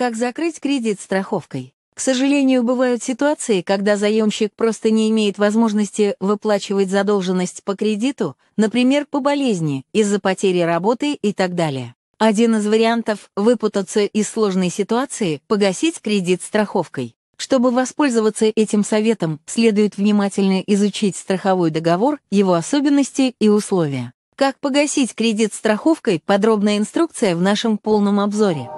Как закрыть кредит страховкой? К сожалению, бывают ситуации, когда заемщик просто не имеет возможности выплачивать задолженность по кредиту, например, по болезни, из-за потери работы и так далее. Один из вариантов выпутаться из сложной ситуации – погасить кредит страховкой. Чтобы воспользоваться этим советом, следует внимательно изучить страховой договор, его особенности и условия. Как погасить кредит страховкой – подробная инструкция в нашем полном обзоре.